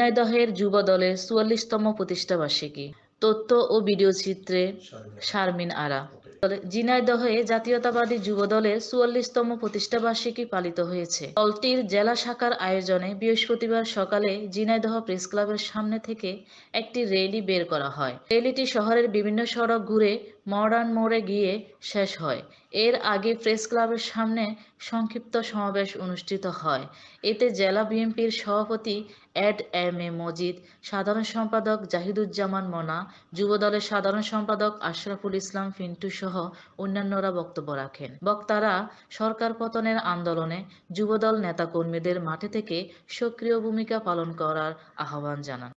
ঝিনাইদহের যুব দলের চুয়াল্লিশতম বার্ষিকী তথ্য ও ভিডিও চিত্রে শারমিন আরা ঝিনাইদহে জাতীয়তাবাদী যুব দলের চুয়াল্লিশতম প্রতিষ্ঠাবার্ষিকী পালিত হয়েছে দলটির জেলা শাখার আয়োজনে বৃহস্পতিবার সকালে ঝিনাইদহ প্রেস ক্লাবের সামনে থেকে একটি র্যালি বের করা হয় র্যালিটি শহরের বিভিন্ন সড়ক ঘুরে মডার্ন মোড়ে গিয়ে শেষ হয় এর আগে প্রেস ক্লাবের সামনে সংক্ষিপ্ত সমাবেশ অনুষ্ঠিত হয় এতে জেলা বিএনপির সভাপতি এড এম এ মজিদ সাধারণ সম্পাদক জাহিদুজ্জামান মোনা যুবদলের সাধারণ সম্পাদক আশরাফুল ইসলাম ফিন্টু সহ অন্যান্যরা বক্তব্য রাখেন বক্তারা সরকার পতনের আন্দোলনে যুবদল নেতাকর্মীদের মাঠে থেকে সক্রিয় ভূমিকা পালন করার আহ্বান জানান